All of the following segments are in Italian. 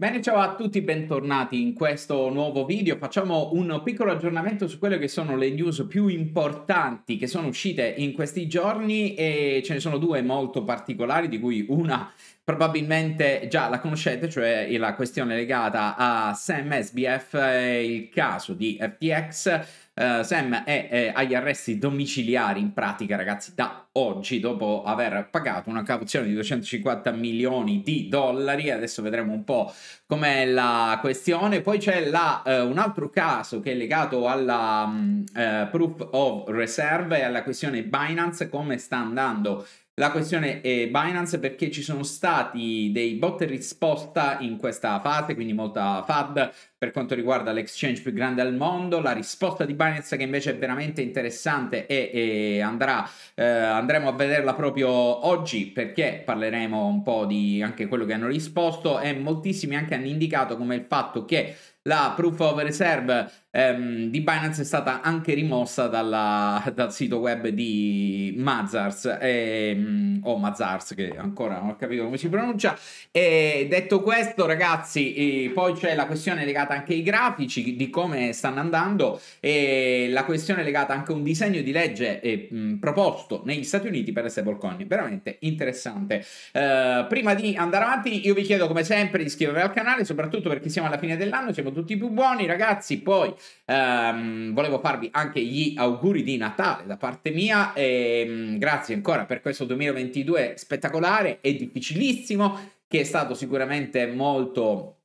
Bene, ciao a tutti, bentornati in questo nuovo video. Facciamo un piccolo aggiornamento su quelle che sono le news più importanti che sono uscite in questi giorni e ce ne sono due molto particolari, di cui una probabilmente già la conoscete, cioè la questione legata a Sam SBF, il caso di FTX Uh, Sam è, è, agli arresti domiciliari in pratica, ragazzi, da oggi, dopo aver pagato una cauzione di 250 milioni di dollari. Adesso vedremo un po' com'è la questione. Poi c'è la, uh, un altro caso che è legato alla um, uh, proof of reserve e alla questione Binance, come sta andando la questione è Binance perché ci sono stati dei bot risposta in questa fase, quindi molta FAD, per quanto riguarda l'exchange più grande al mondo. La risposta di Binance che invece è veramente interessante e, e andrà, eh, andremo a vederla proprio oggi perché parleremo un po' di anche quello che hanno risposto e moltissimi anche hanno indicato come il fatto che la proof of reserve ehm, di Binance è stata anche rimossa dalla, dal sito web di Mazars ehm, o oh, Mazars che ancora non ho capito come si pronuncia e detto questo ragazzi eh, poi c'è la questione legata legata anche ai grafici di come stanno andando e la questione legata anche a un disegno di legge eh, mh, proposto negli Stati Uniti per le stablecoin. Veramente interessante. Uh, prima di andare avanti, io vi chiedo come sempre di iscrivervi al canale, soprattutto perché siamo alla fine dell'anno, siamo tutti più buoni, ragazzi. Poi um, volevo farvi anche gli auguri di Natale da parte mia. E, um, grazie ancora per questo 2022 spettacolare e difficilissimo che è stato sicuramente molto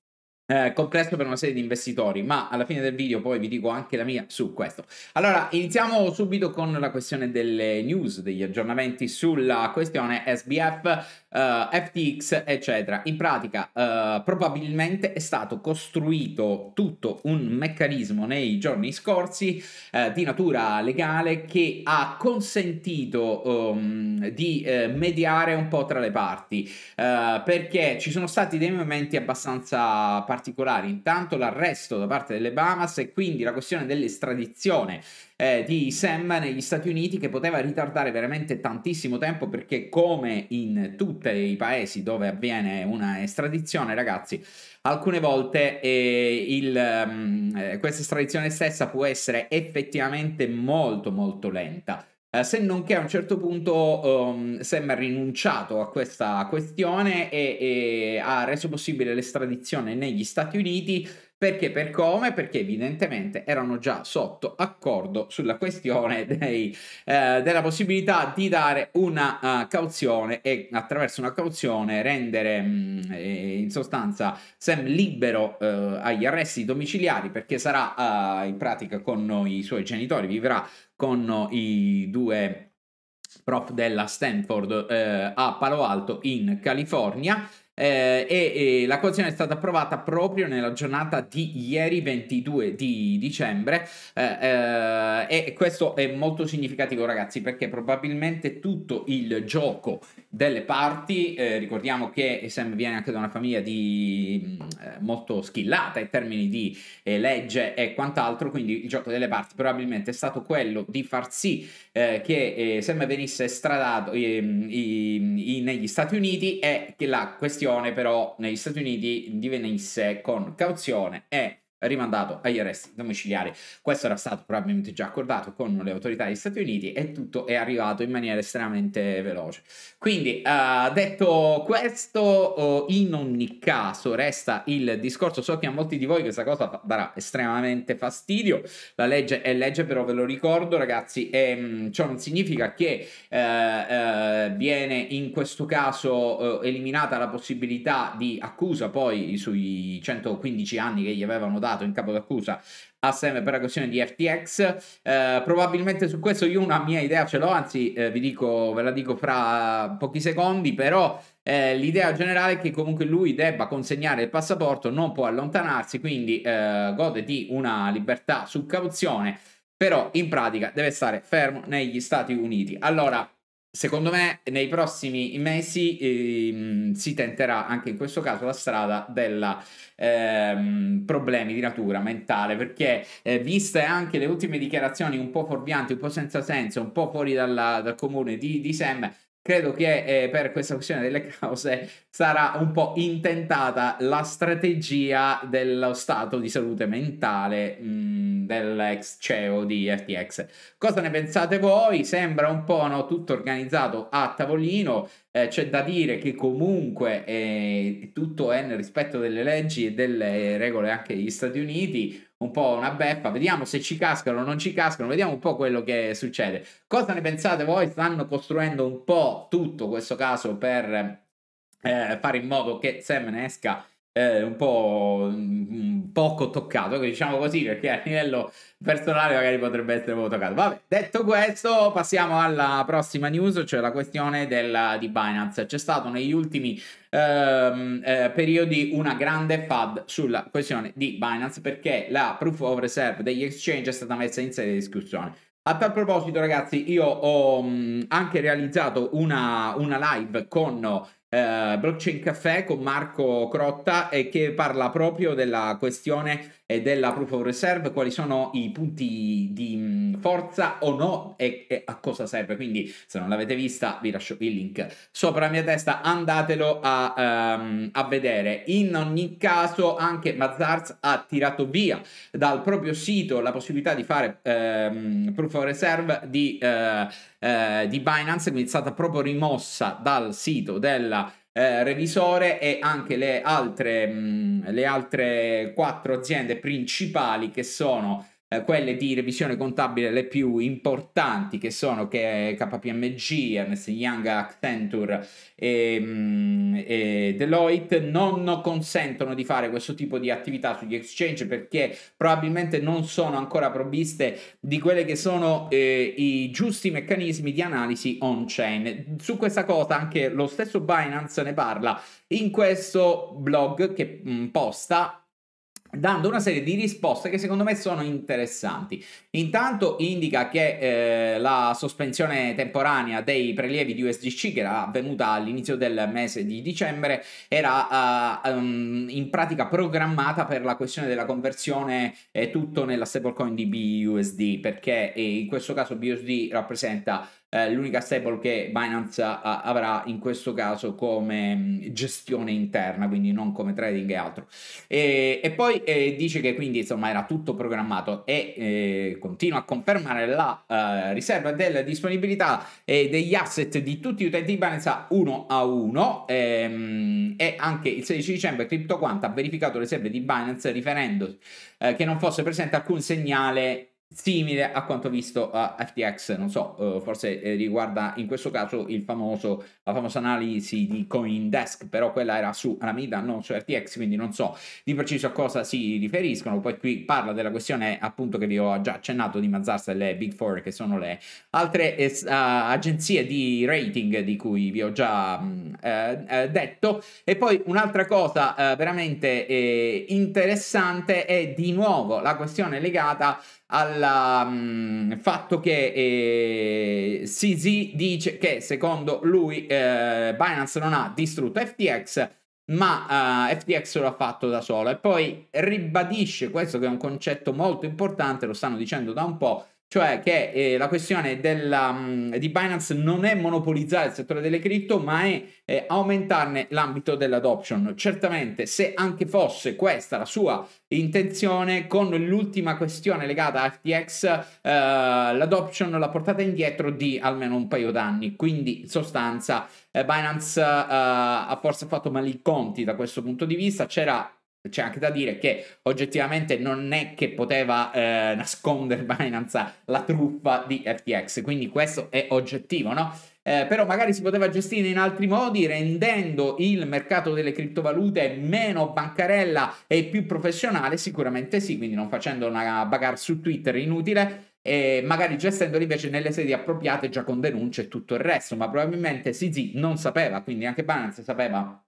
eh, complesso per una serie di investitori, ma alla fine del video poi vi dico anche la mia su questo. Allora, iniziamo subito con la questione delle news, degli aggiornamenti sulla questione SBF, uh, eh, FTX, eccetera. In pratica, uh, probabilmente è stato costruito tutto un meccanismo nei giorni scorsi uh, di natura legale che ha consentito um, di mediare un po' tra le parti, perché ci sono stati dei momenti abbastanza particolari particolari. Intanto l'arresto da parte delle Bahamas e quindi la questione dell'estradizione eh, di Sam negli Stati Uniti che poteva ritardare veramente tantissimo tempo perché come in tutti i paesi dove avviene una estradizione, ragazzi, alcune volte eh, il, mm, eh, questa estradizione stessa può essere effettivamente molto molto lenta. Eh, se non che a un certo punto um, Sam ha rinunciato a questa questione e, e ha reso possibile l'estradizione negli Stati Uniti perché? Per come? Perché evidentemente erano già sotto accordo sulla questione dei, eh, della possibilità di dare una uh, cauzione e attraverso una cauzione rendere mh, mm, eh, in sostanza Sam libero uh, agli arresti domiciliari perché sarà uh, in pratica con i suoi genitori, vivrà con i due prof della Stanford eh, a Palo Alto in California eh, e, e, la questione è stata approvata proprio nella giornata di ieri 22 di dicembre eh, eh, e questo è molto significativo ragazzi perché probabilmente tutto il gioco delle parti eh, ricordiamo che Sam viene anche da una famiglia di, eh, molto schillata in termini di eh, legge e quant'altro quindi il gioco delle parti probabilmente è stato quello di far sì che Sam venisse stradato ehm, negli Stati Uniti e che la questione questione però negli Stati Uniti divenisse con cauzione e rimandato agli arresti domiciliari. Questo era stato probabilmente già accordato con le autorità degli Stati Uniti e tutto è arrivato in maniera estremamente veloce. Quindi, uh, detto questo, oh, in ogni caso resta il discorso. So che a molti di voi questa cosa darà estremamente fastidio. La legge è legge, però ve lo ricordo, ragazzi, e, mh, mm, ciò non significa che uh, uh, viene in questo caso oh, eliminata la possibilità di accusa poi sui 115 anni che gli avevano dato condannato in capo d'accusa assieme per la questione di FTX. Eh, probabilmente su questo io una mia idea ce l'ho, anzi eh, vi dico, ve la dico fra pochi secondi, però eh, l'idea generale è che comunque lui debba consegnare il passaporto, non può allontanarsi, quindi eh, gode di una libertà su cauzione, però in pratica deve stare fermo negli Stati Uniti. Allora, Secondo me nei prossimi mesi ehm, si tenterà anche in questo caso la strada dei ehm, problemi di natura mentale perché eh, viste anche le ultime dichiarazioni un po' fuorvianti, un po' senza senso, un po' fuori dalla, dal comune di, di Sam credo che eh, per questa questione delle cause sarà un po' intentata la strategia dello stato di salute mentale mh, mm, dell'ex CEO di FTX. Cosa ne pensate voi? Sembra un po' no, tutto organizzato a tavolino, eh, c'è da dire che comunque eh, tutto è nel rispetto delle leggi e delle regole anche degli Stati Uniti, un po' una beffa, vediamo se ci cascano o non ci cascano, vediamo un po' quello che succede. Cosa ne pensate voi? Stanno costruendo un po' tutto questo caso per eh, fare in modo che Sam ne esca eh, un po' poco toccato, ecco, diciamo così, perché a livello personale magari potrebbe essere poco toccato. Vabbè, detto questo, passiamo alla prossima news, cioè la questione della, di Binance. C'è stato negli ultimi ehm, eh, periodi una grande FAD sulla questione di Binance perché la proof of reserve degli exchange è stata messa in serie di discussione. A tal proposito, ragazzi, io ho mm, anche realizzato una, una live con eh, Blockchain Café con Marco Crotta e eh, che parla proprio della questione e della proof of reserve, quali sono i punti di mm, forza o no e, e a cosa serve. Quindi se non l'avete vista vi lascio il link sopra la mia testa, andatelo a, um, a vedere. In ogni caso anche Mazars ha tirato via dal proprio sito la possibilità di fare um, proof of reserve di, uh, uh, di Binance, quindi è stata proprio rimossa dal sito della eh, revisore e anche le altre, mh, mm, le altre quattro aziende principali che sono eh, quelle di revisione contabile le più importanti che sono che KPMG, Ernst Young, Accenture e, mm, e Deloitte non consentono di fare questo tipo di attività sugli exchange perché probabilmente non sono ancora provviste di quelli che sono eh, i giusti meccanismi di analisi on-chain. Su questa cosa anche lo stesso Binance ne parla in questo blog che mh, mm, posta dando una serie di risposte che secondo me sono interessanti. Intanto indica che eh, la sospensione temporanea dei prelievi di USDC che era avvenuta all'inizio del mese di dicembre era uh, um, in pratica programmata per la questione della conversione eh, tutto nella stablecoin di BUSD perché eh, in questo caso BUSD rappresenta eh, l'unica stable che Binance a- avrà in questo caso come mm, gestione interna, quindi non come trading e altro. E, e poi eh, dice che quindi insomma era tutto programmato e eh, continua a confermare la eh, riserva della disponibilità e eh, degli asset di tutti gli utenti di Binance a a uno ehm, e anche il 16 dicembre CryptoQuant ha verificato le riserve di Binance riferendosi che non fosse presente alcun segnale simile a quanto visto a FTX, non so, eh, forse eh, riguarda in questo caso famoso, la famosa analisi di Coindesk, però quella era su Alameda, non su FTX, quindi non so di preciso a cosa si riferiscono, poi qui parla della questione appunto che vi ho già accennato di Mazars e le Big Four, che sono le altre eh, agenzie di rating di cui vi ho già mh, mm, eh, eh, detto, e poi un'altra cosa veramente interessante è di nuovo la questione legata al um, mm, fatto che eh, CZ dice che secondo lui eh, Binance non ha distrutto FTX, ma eh, FTX lo ha fatto da solo. E poi ribadisce questo che è un concetto molto importante, lo stanno dicendo da un po', cioè che eh, la questione della, mm, di Binance non è monopolizzare il settore delle cripto, ma è eh, aumentarne l'ambito dell'adoption. Certamente, se anche fosse questa la sua intenzione, con l'ultima questione legata a FTX, eh, l'adoption l'ha portata indietro di almeno un paio d'anni. Quindi, in sostanza, eh, Binance eh, ha forse fatto mali conti da questo punto di vista. C'era c'è anche da dire che oggettivamente non è che poteva eh, nascondere Binance la truffa di FTX, quindi questo è oggettivo, no? Eh, però magari si poteva gestire in altri modi rendendo il mercato delle criptovalute meno bancarella e più professionale, sicuramente sì, quindi non facendo una bagarre su Twitter inutile, e magari gestendoli invece nelle sedi appropriate già con denunce e tutto il resto, ma probabilmente CZ non sapeva, quindi anche Binance sapeva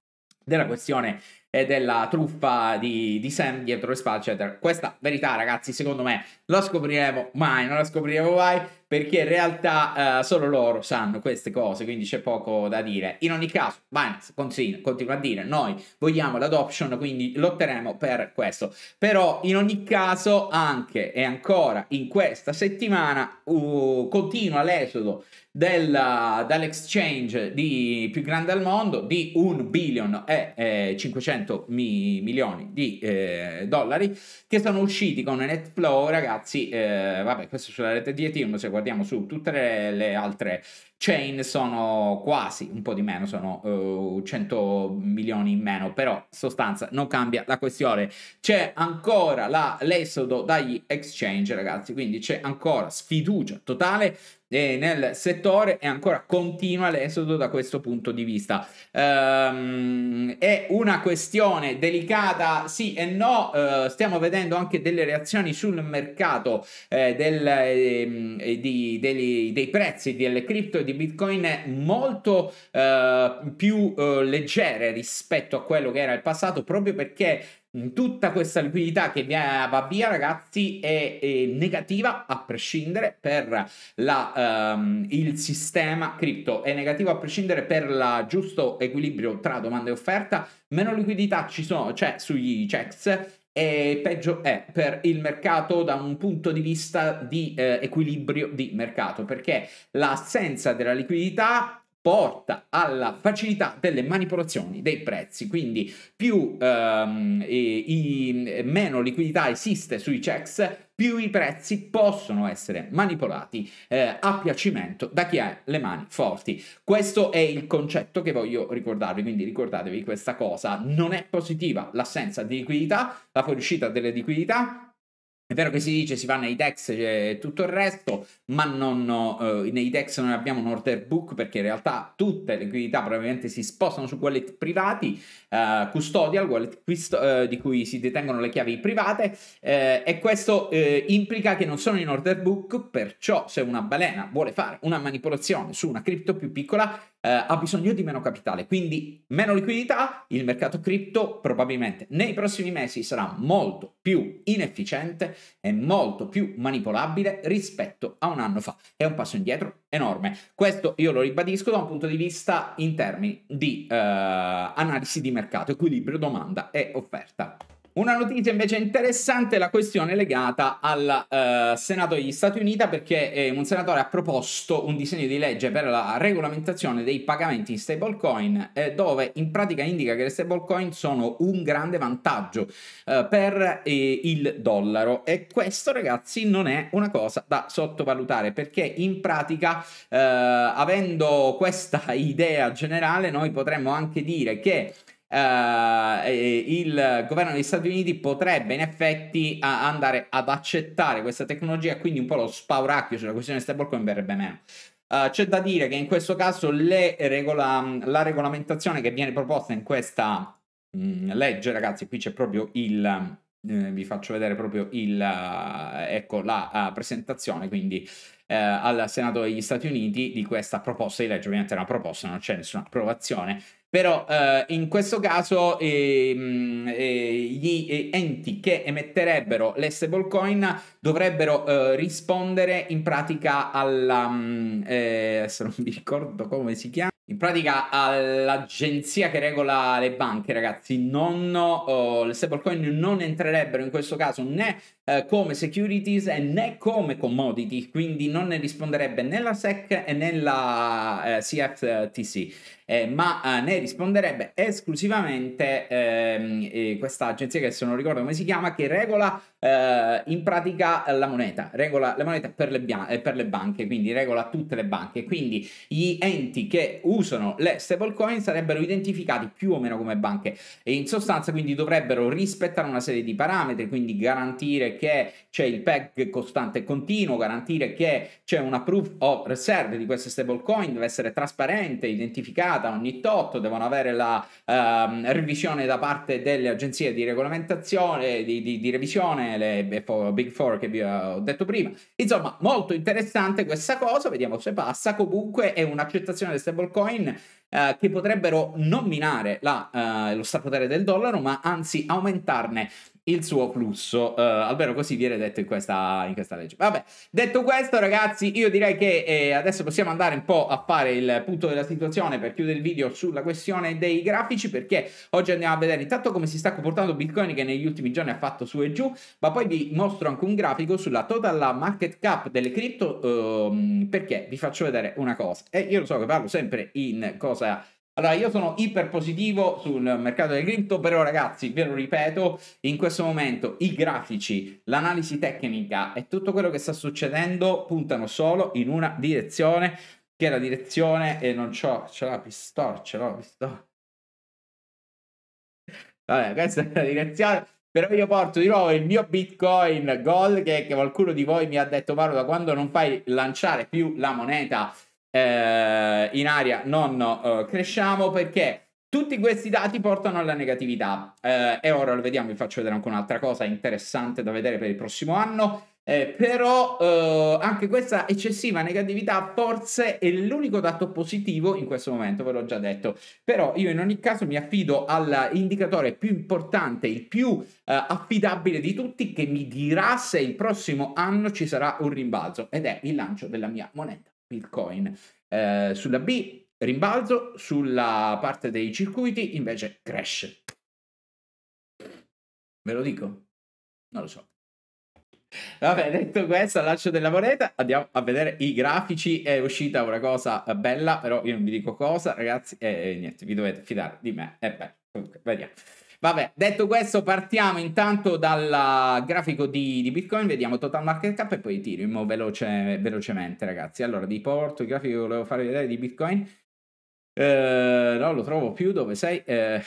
della questione e della truffa di, di Sam dietro le spalle, eccetera. Questa verità, ragazzi, secondo me la scopriremo mai, non la scopriremo mai perché in realtà eh, solo loro sanno queste cose, quindi c'è poco da dire. In ogni caso, Binance continua, continua a dire noi vogliamo l'adoption, quindi lotteremo per questo. Però in ogni caso anche e ancora in questa settimana uh, continua l'esodo dall'exchange più grande al mondo di 1 billion e eh, 500 mi, milioni di eh, dollari che sono usciti con un net flow ragazzi eh, vabbè questo sulla rete di Ethereum se guardiamo su tutte le, le altre Chain sono quasi un po' di meno, sono uh, eh, 100 milioni in meno, però sostanza non cambia la questione. C'è ancora l'esodo dagli exchange, ragazzi, quindi c'è ancora sfiducia totale eh, nel settore e ancora continua l'esodo da questo punto di vista. Ehm, è una questione delicata, sì e no, eh, stiamo vedendo anche delle reazioni sul mercato eh, del, eh, di, dei, dei prezzi delle cripto e di Bitcoin è molto uh, più uh, leggere rispetto a quello che era il passato, proprio perché tutta questa liquidità che eh, va via ragazzi è, è negativa a prescindere per la, um, il sistema cripto è negativa a prescindere per il giusto equilibrio tra domanda e offerta meno liquidità ci sono cioè sugli checks e peggio è per il mercato da un punto di vista di eh, equilibrio di mercato, perché l'assenza della liquidità porta alla facilità delle manipolazioni dei prezzi, quindi più ehm, i, i, meno liquidità esiste sui checks, più i prezzi possono essere manipolati eh, a piacimento da chi ha le mani forti. Questo è il concetto che voglio ricordarvi, quindi ricordatevi questa cosa, non è positiva l'assenza di liquidità, la fuoriuscita delle liquidità, è vero che si dice si va nei DEX e tutto il resto, ma non, eh, nei DEX non abbiamo un order book perché in realtà tutte le liquidità probabilmente si spostano su wallet privati uh, eh, custodia, wallet quisto- uh, eh, di cui si detengono le chiavi private uh, e questo implica che non sono in order book, perciò se una balena vuole fare una manipolazione su una cripto più piccola ha bisogno di meno capitale, quindi meno liquidità, il mercato cripto probabilmente nei prossimi mesi sarà molto più inefficiente e molto più manipolabile rispetto a un anno fa. È un passo indietro enorme. Questo io lo ribadisco da un punto di vista in termini di analisi di mercato mercato, equilibrio domanda e offerta. Una notizia invece interessante è la questione legata al eh, Senato degli Stati Uniti perché eh, un senatore ha proposto un disegno di legge per la regolamentazione dei pagamenti in stablecoin eh, dove in pratica indica che le stablecoin sono un grande vantaggio eh, per eh, il dollaro e questo ragazzi non è una cosa da sottovalutare perché in pratica eh, avendo questa idea generale noi potremmo anche dire che eh, il governo degli Stati Uniti potrebbe in effetti andare ad accettare questa tecnologia, quindi un po' lo spauracchio sulla questione stablecoin verrebbe meno. Uh, c'è da dire che in questo caso regola, la regolamentazione che viene proposta in questa mh, mm, legge, ragazzi, qui c'è proprio il, eh, vi faccio vedere proprio il, uh, ecco, la uh, presentazione, quindi eh, al Senato degli Stati Uniti di questa proposta di legge, ovviamente è una proposta, non c'è nessuna approvazione, però eh, in questo caso eh, eh, gli eh, enti che emetterebbero le stablecoin dovrebbero eh, rispondere in pratica alla... Mm, eh, se non mi ricordo come si chiama in pratica all'agenzia che regola le banche, ragazzi, non, oh, le stablecoin non entrerebbero in questo caso né eh, come securities e né come commodity, quindi non ne risponderebbe né la SEC né la eh, CFTC, eh, ma eh, ne risponderebbe esclusivamente ehm, eh, questa agenzia che se non ricordo come si chiama, che regola eh, in pratica la moneta, regola la moneta per le, bian- per le banche, quindi regola tutte le banche, quindi gli enti che usano le stablecoin sarebbero identificati più o meno come banche e in sostanza quindi dovrebbero rispettare una serie di parametri, quindi garantire che c'è il PEG costante e continuo, garantire che c'è una proof of reserve di queste stablecoin, deve essere trasparente, identificata ogni tot, devono avere la ehm, revisione da parte delle agenzie di regolamentazione, di, di, di revisione le Big Four che vi ho detto prima. Insomma, molto interessante questa cosa, vediamo se passa. Comunque è un'accettazione delle stablecoin eh, che potrebbero non minare la, eh, lo strapotere del dollaro, ma anzi aumentarne il suo flusso, uh, almeno così viene detto in questa, in questa, legge. Vabbè, detto questo ragazzi, io direi che eh, adesso possiamo andare un po' a fare il punto della situazione per chiudere il video sulla questione dei grafici, perché oggi andiamo a vedere intanto come si sta comportando Bitcoin che negli ultimi giorni ha fatto su e giù, ma poi vi mostro anche un grafico sulla total market cap delle cripto, uh, perché vi faccio vedere una cosa. E io lo so che parlo sempre in cosa allora, io sono iper positivo sul mercato del cripto, però ragazzi, ve lo ripeto, in questo momento i grafici, l'analisi tecnica e tutto quello che sta succedendo puntano solo in una direzione, che è la direzione, e non c'ho, c'è la pistola, c'è la pistola. Vabbè, questa è la direzione, però io porto di nuovo il mio Bitcoin Gold che, che qualcuno di voi mi ha detto, Mauro, da quando non fai lanciare più la moneta eh, in aria non eh, cresciamo perché tutti questi dati portano alla negatività eh, e ora lo vediamo, vi faccio vedere anche un'altra cosa interessante da vedere per il prossimo anno. Eh, però eh, anche questa eccessiva negatività forse è l'unico dato positivo in questo momento, ve l'ho già detto. Però io in ogni caso mi affido all'indicatore più importante, il più eh, affidabile di tutti, che mi dirà se il prossimo anno ci sarà un rimbalzo ed è il lancio della mia moneta. Bitcoin. Eh, sulla B rimbalzo, sulla parte dei circuiti invece crash. Ve lo dico? Non lo so. Vabbè, detto questo, lascio della moneta, andiamo a vedere i grafici. È uscita una cosa eh, bella, però io non vi dico cosa, ragazzi, e eh, niente, vi dovete fidare di me. E eh beh, comunque, vediamo. Vabbè, detto questo, partiamo intanto dal grafico di, di, Bitcoin, vediamo total market cap e poi tiriamo oh, veloce, velocemente, ragazzi. Allora, vi porto il grafico che volevo farvi vedere di Bitcoin. Eh, no, lo trovo più dove sei. Eh,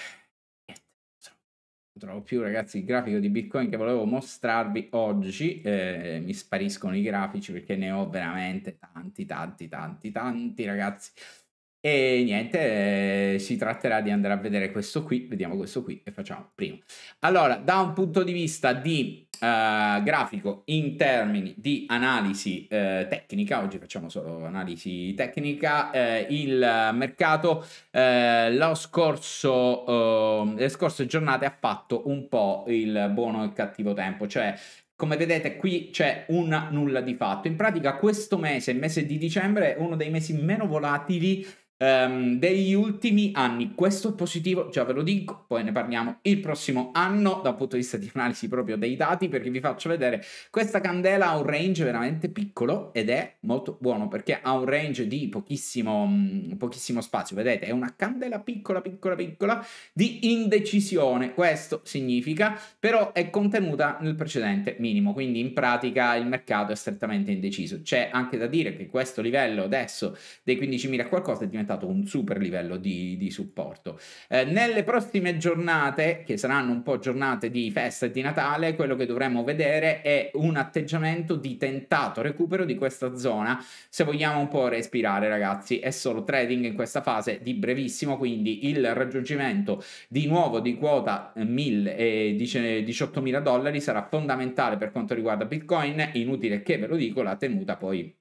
trovo più ragazzi il grafico di bitcoin che volevo mostrarvi oggi eh, mi spariscono i grafici perché ne ho veramente tanti tanti tanti tanti ragazzi e niente, eh, si tratterà di andare a vedere questo qui, vediamo questo qui e facciamo prima. Allora, da un punto di vista di eh, grafico in termini di analisi eh, tecnica, oggi facciamo solo analisi tecnica, eh, il mercato eh, lo scorso, ehm, le scorse giornate ha fatto un po' il buono e il cattivo tempo, cioè come vedete qui c'è un nulla di fatto. In pratica questo mese, il mese di dicembre, è uno dei mesi meno volatili um, degli ultimi anni. Questo è positivo, già ve lo dico, poi ne parliamo il prossimo anno dal punto di vista di analisi proprio dei dati perché vi faccio vedere questa candela ha un range veramente piccolo ed è molto buono perché ha un range di pochissimo, mm, pochissimo spazio, vedete è una candela piccola piccola piccola di indecisione, questo significa però è contenuta nel precedente minimo, quindi in pratica il mercato è strettamente indeciso. C'è anche da dire che questo livello adesso dei 15.000 qualcosa è diventato diventato un super livello di, di supporto. Eh, nelle prossime giornate, che saranno un po' giornate di festa e di Natale, quello che dovremo vedere è un atteggiamento di tentato recupero di questa zona. Se vogliamo un po' respirare, ragazzi, è solo trading in questa fase di brevissimo, quindi il raggiungimento di nuovo di quota 1000 e 18.000 dollari sarà fondamentale per quanto riguarda Bitcoin. Inutile che ve lo dico, la tenuta poi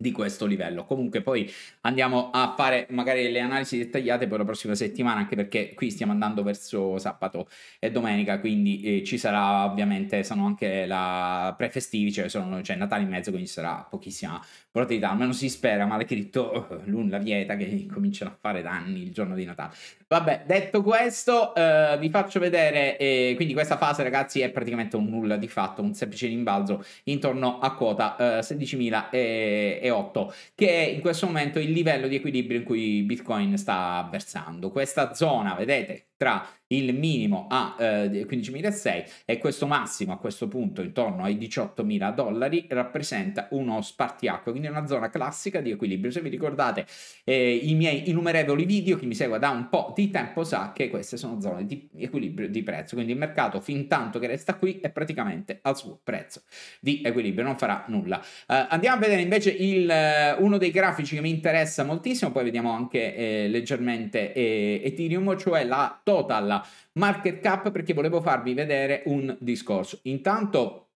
di questo livello. Comunque poi andiamo a fare magari le analisi dettagliate per la prossima settimana, anche perché qui stiamo andando verso sabato e domenica, quindi eh, ci sarà ovviamente, sono anche la pre prefestivi, cioè sono, c'è cioè Natale in mezzo, quindi sarà pochissima volatilità, almeno si spera, ma le cripto eh, l'un vieta che cominciano a fare danni il giorno di Natale. Vabbè, detto questo, eh, vi faccio vedere, eh, quindi questa fase ragazzi è praticamente un nulla di fatto, un semplice rimbalzo intorno a quota eh, 16.008, eh, che è in questo momento il livello di equilibrio in cui Bitcoin sta versando. Questa zona, vedete, tra il minimo a eh, 15.600 e questo massimo a questo punto intorno ai 18.000 dollari rappresenta uno spartiacque, quindi una zona classica di equilibrio. Se vi ricordate eh, i miei innumerevoli video, chi mi segue da un po' di tempo sa che queste sono zone di equilibrio di prezzo, quindi il mercato fin tanto che resta qui è praticamente al suo prezzo di equilibrio, non farà nulla. Eh, andiamo a vedere invece il, eh, uno dei grafici che mi interessa moltissimo, poi vediamo anche eh, leggermente eh, Ethereum, cioè la total market cap perché volevo farvi vedere un discorso. Intanto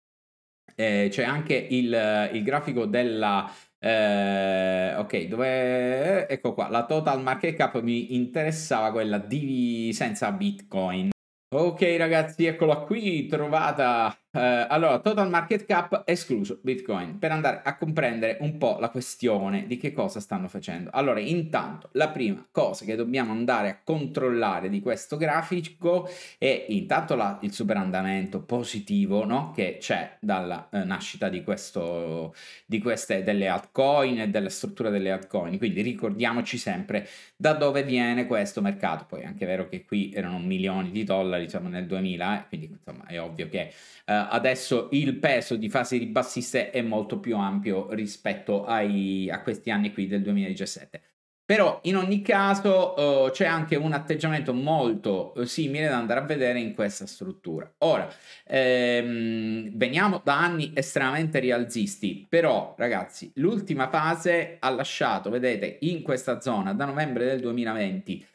eh, c'è anche il, eh, il grafico della... Eh, ok, dove eh, ecco qua la total market cap mi interessava quella di senza Bitcoin. Ok ragazzi, eccola qui, trovata eh, allora, total market cap escluso Bitcoin, per andare a comprendere un po' la questione di che cosa stanno facendo. Allora, intanto, la prima cosa che dobbiamo andare a controllare di questo grafico è intanto la, il superandamento positivo no? che c'è dalla eh, nascita di, questo, di queste delle altcoin e della struttura delle altcoin. Quindi ricordiamoci sempre da dove viene questo mercato. Poi è anche vero che qui erano milioni di dollari, diciamo nel 2000, eh, quindi insomma è ovvio che eh, adesso il peso di fasi ribassiste è molto più ampio rispetto ai, a questi anni qui del 2017. Però in ogni caso uh, c'è anche un atteggiamento molto eh, simile da andare a vedere in questa struttura. Ora, ehm, veniamo da anni estremamente rialzisti, però ragazzi l'ultima fase ha lasciato, vedete, in questa zona da novembre del 2020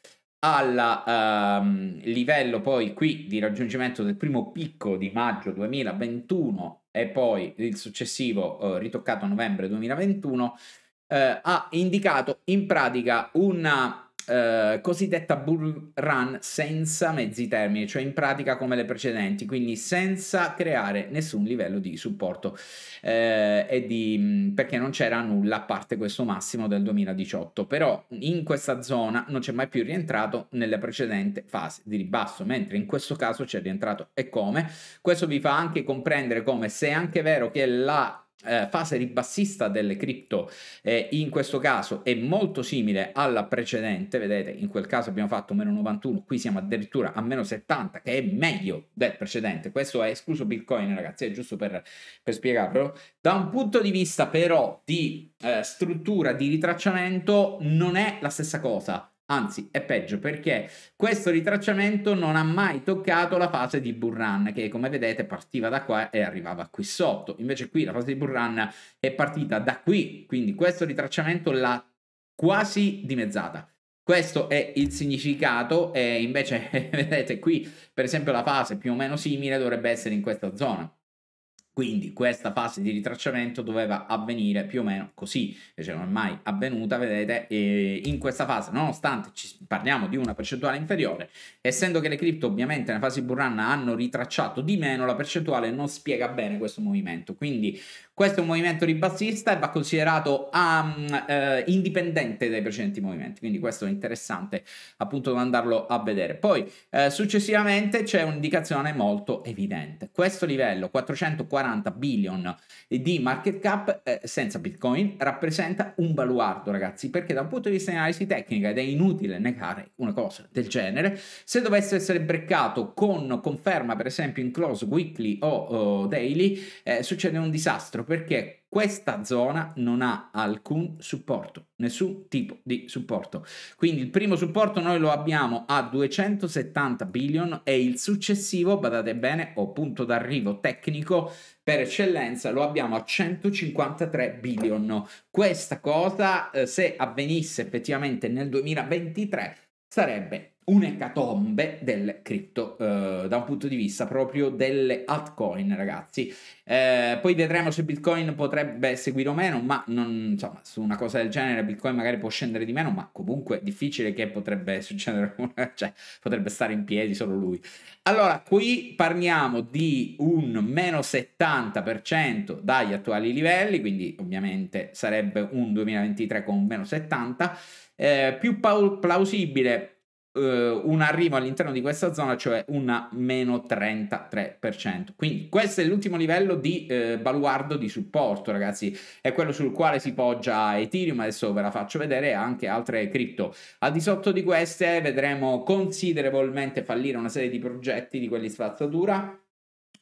al um, livello poi qui di raggiungimento del primo picco di maggio 2021 e poi il successivo uh, ritoccato a novembre 2021 uh, eh, ha indicato in pratica una eh, cosiddetta bull run senza mezzi termini, cioè in pratica come le precedenti, quindi senza creare nessun livello di supporto eh, e di, mm, perché non c'era nulla a parte questo massimo del 2018, però in questa zona non c'è mai più rientrato nella precedente fase di ribasso, mentre in questo caso c'è rientrato e come. Questo vi fa anche comprendere come se è anche vero che la eh, fase ribassista delle cripto eh, in questo caso è molto simile alla precedente vedete in quel caso abbiamo fatto meno 91 qui siamo addirittura a meno 70 che è meglio del precedente questo è escluso bitcoin ragazzi è giusto per, per spiegarvelo da un punto di vista però di eh, struttura di ritracciamento non è la stessa cosa Anzi, è peggio perché questo ritracciamento non ha mai toccato la fase di run, che come vedete partiva da qua e arrivava qui sotto. Invece qui la fase di run è partita da qui, quindi questo ritracciamento l'ha quasi dimezzata. Questo è il significato e invece vedete qui per esempio la fase più o meno simile dovrebbe essere in questa zona. Quindi questa fase di ritracciamento doveva avvenire più o meno così, invece cioè, non è mai avvenuta, vedete, e in questa fase, nonostante ci parliamo di una percentuale inferiore, essendo che le cripto ovviamente nella fase burrana hanno ritracciato di meno, la percentuale non spiega bene questo movimento, quindi questo è un movimento ribassista e va considerato um, eh, indipendente dai precedenti movimenti, quindi questo è interessante appunto andarlo a vedere. Poi eh, successivamente c'è un'indicazione molto evidente. Questo livello 440 billion di market cap eh, senza Bitcoin rappresenta un baluardo, ragazzi, perché da un punto di vista di analisi tecnica ed è inutile negare una cosa del genere, se dovesse essere breccato con conferma per esempio in close weekly o, o daily, eh, succede un disastro dentro perché questa zona non ha alcun supporto, nessun tipo di supporto. Quindi il primo supporto noi lo abbiamo a 270 billion e il successivo, badate bene, o punto d'arrivo tecnico per eccellenza lo abbiamo a 153 billion. Questa cosa eh, se avvenisse effettivamente nel 2023 sarebbe un'ecatombe del cripto eh, da un punto di vista proprio delle altcoin ragazzi eh, poi vedremo se bitcoin potrebbe seguire o meno ma non, insomma su una cosa del genere bitcoin magari può scendere di meno ma comunque è difficile che potrebbe succedere cioè potrebbe stare in piedi solo lui allora qui parliamo di un meno 70% dagli attuali livelli quindi ovviamente sarebbe un 2023 con meno 70 eh, più plausibile uh, un arrivo all'interno di questa zona, cioè una meno 33%. Quindi questo è l'ultimo livello di uh, baluardo di supporto, ragazzi. È quello sul quale si poggia Ethereum, adesso ve la faccio vedere anche altre cripto. Al di sotto di queste vedremo considerevolmente fallire una serie di progetti di quelli spazzatura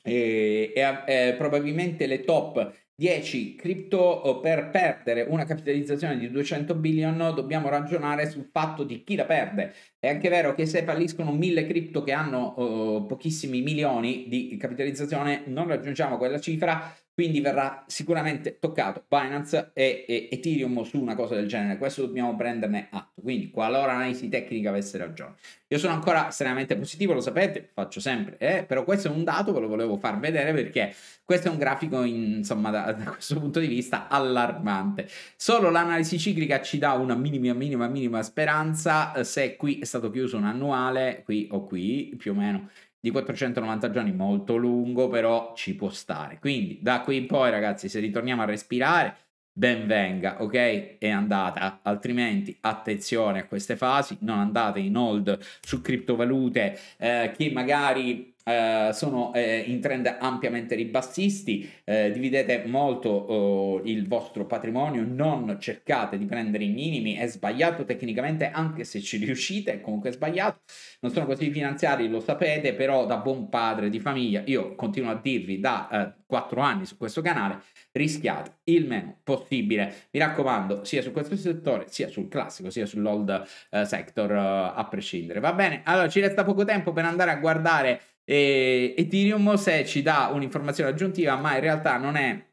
e, e, e eh, probabilmente le top 10 cripto eh, per perdere una capitalizzazione di 200 billion dobbiamo ragionare sul fatto di chi la perde è anche vero che se falliscono 1000 cripto che hanno uh, pochissimi milioni di capitalizzazione non raggiungiamo quella cifra quindi verrà sicuramente toccato Binance e, e, Ethereum su una cosa del genere, questo dobbiamo prenderne atto, quindi qualora l'analisi tecnica avesse ragione. Io sono ancora estremamente positivo, lo sapete, faccio sempre, eh? però questo è un dato, ve lo volevo far vedere perché questo è un grafico, in, insomma, da, da, questo punto di vista allarmante. Solo l'analisi ciclica ci dà una minima, minima, minima speranza, se qui è stato chiuso un annuale, qui o qui, più o meno di 490 giorni molto lungo, però ci può stare. Quindi da qui in poi, ragazzi, se ritorniamo a respirare, ben venga, ok? È andata. Altrimenti, attenzione a queste fasi, non andate in hold su criptovalute eh, che magari Uh, sono eh, in trend ampiamente ribassisti, eh, dividete molto oh, il vostro patrimonio, non cercate di prendere i minimi, è sbagliato tecnicamente anche se ci riuscite, comunque è sbagliato, non sono così finanziari, lo sapete, però da buon padre di famiglia io continuo a dirvi da eh, 4 anni su questo canale, rischiate il meno possibile, mi raccomando, sia su questo settore, sia sul classico, sia sull'old eh, sector, eh, a prescindere, va bene? Allora ci resta poco tempo per andare a guardare e Ethereum se ci dà un'informazione aggiuntiva, ma in realtà non è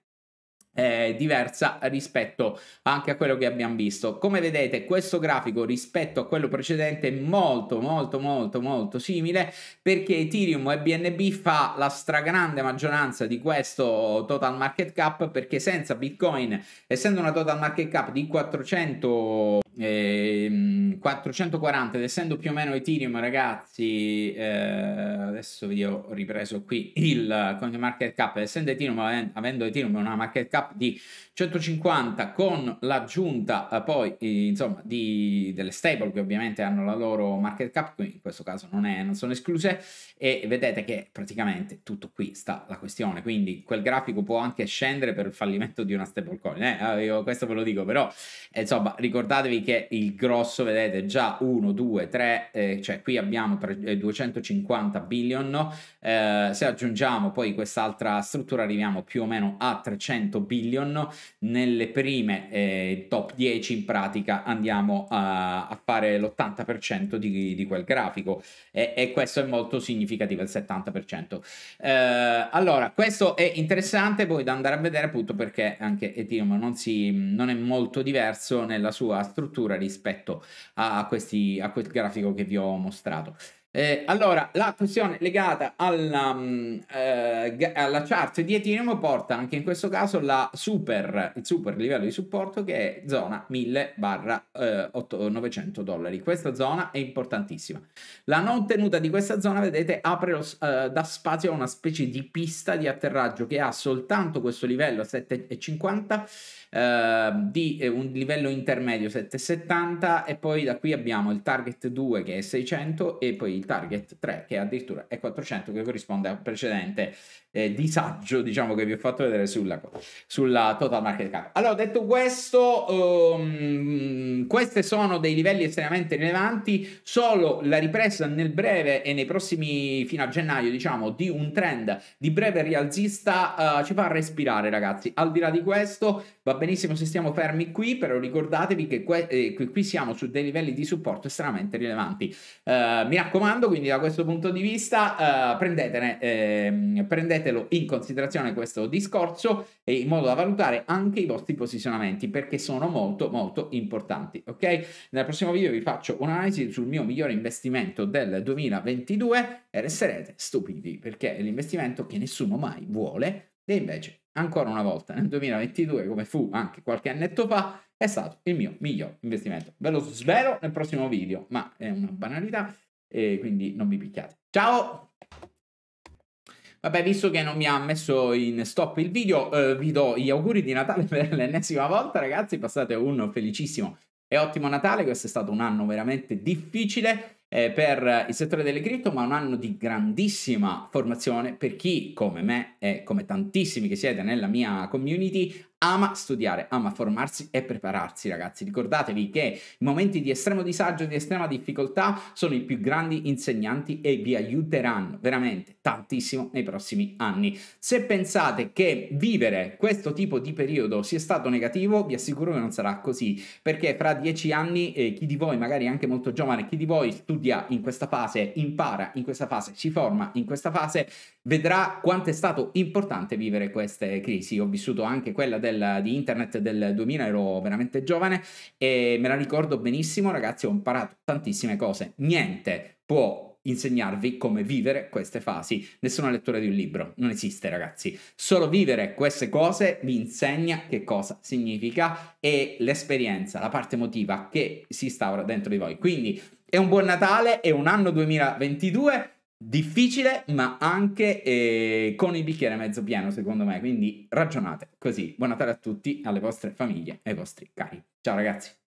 eh, diversa rispetto anche a quello che abbiamo visto. Come vedete questo grafico rispetto a quello precedente è molto molto molto molto simile perché Ethereum e BNB fa la stragrande maggioranza di questo total market cap perché senza Bitcoin essendo una total market cap di 400 440 ehm, ed essendo più o meno Ethereum ragazzi eh, adesso vi ho ripreso qui il market cap essendo Ethereum avendo Ethereum una market cap up the 150 con l'aggiunta eh, poi insomma, di, delle stable che ovviamente hanno la loro market cap, quindi in questo caso non, è, non sono escluse e vedete che praticamente tutto qui sta la questione, quindi quel grafico può anche scendere per il fallimento di una stable coin, eh? Ah, io questo ve lo dico però eh, insomma ricordatevi che il grosso vedete già 1, 2, 3, eh, cioè qui abbiamo 250 eh, billion, eh, se aggiungiamo poi quest'altra struttura arriviamo più o meno a 300 billion nelle prime eh, top 10 in pratica andiamo a, a fare l'80% di, di, quel grafico e, e, questo è molto significativo, il 70%. Eh, allora, questo è interessante poi da andare a vedere appunto perché anche Ethereum non, si, non è molto diverso nella sua struttura rispetto a, questi, a quel grafico che vi ho mostrato. Eh, allora, la questione legata alla, mh, mm, eh, alla chart di Ethereum porta anche in questo caso la super, il super livello di supporto che è zona 1000 barra 900 eh, dollari. Questa zona è importantissima. La non tenuta di questa zona, vedete, apre lo, eh, da spazio a una specie di pista di atterraggio che ha soltanto questo livello 7,50 eh, di un livello intermedio 7,70 e poi da qui abbiamo il target 2 che è 600 e poi il target 3 che addirittura è 400 che corrisponde al precedente eh, disagio, diciamo, che vi ho fatto vedere sulla, sulla Total Market Cap. Allora, detto questo, um, ehm, questi sono dei livelli estremamente rilevanti, solo la ripresa nel breve e nei prossimi, fino a gennaio, diciamo, di un trend di breve rialzista uh, ci fa respirare, ragazzi. Al di là di questo, va benissimo se stiamo fermi qui, però ricordatevi che que- eh, qui siamo su dei livelli di supporto estremamente rilevanti. Uh, mi raccomando, quindi da questo punto di vista, uh, prendetene, eh, prendetene ehm, Prendetelo in considerazione questo discorso e in modo da valutare anche i vostri posizionamenti perché sono molto molto importanti. Ok? Nel prossimo video vi faccio un'analisi sul mio migliore investimento del 2022 e resterete stupiti perché è l'investimento che nessuno mai vuole e invece ancora una volta nel 2022 come fu anche qualche annetto fa è stato il mio miglior investimento. Ve lo svelo nel prossimo video, ma è una banalità e quindi non mi picchiate. Ciao! Vabbè, visto che non mi ha messo in stop il video, eh, vi do gli auguri di Natale per l'ennesima volta, ragazzi. Passate un felicissimo e ottimo Natale. Questo è stato un anno veramente difficile eh, per il settore delle cripto, ma un anno di grandissima formazione per chi, come me e come tantissimi che siete nella mia community, ama studiare, ama formarsi e prepararsi ragazzi. Ricordatevi che i momenti di estremo disagio, e di estrema difficoltà sono i più grandi insegnanti e vi aiuteranno veramente tantissimo nei prossimi anni. Se pensate che vivere questo tipo di periodo sia stato negativo, vi assicuro che non sarà così, perché fra dieci anni eh, chi di voi, magari anche molto giovane, chi di voi studia in questa fase, impara in questa fase, si forma in questa fase, vedrà quanto è stato importante vivere queste crisi. Ho vissuto anche quella del, di internet del 2000, ero veramente giovane e me la ricordo benissimo, ragazzi, ho imparato tantissime cose. Niente può insegnarvi come vivere queste fasi. Nessuna lettura di un libro, non esiste ragazzi. Solo vivere queste cose vi insegna che cosa significa e l'esperienza, la parte emotiva che si instaura dentro di voi. Quindi è un buon Natale, è un anno 2022 difficile, ma anche eh, con il bicchiere mezzo pieno, secondo me. Quindi ragionate così. Buon Natale a tutti, alle vostre famiglie e ai vostri cari. Ciao ragazzi.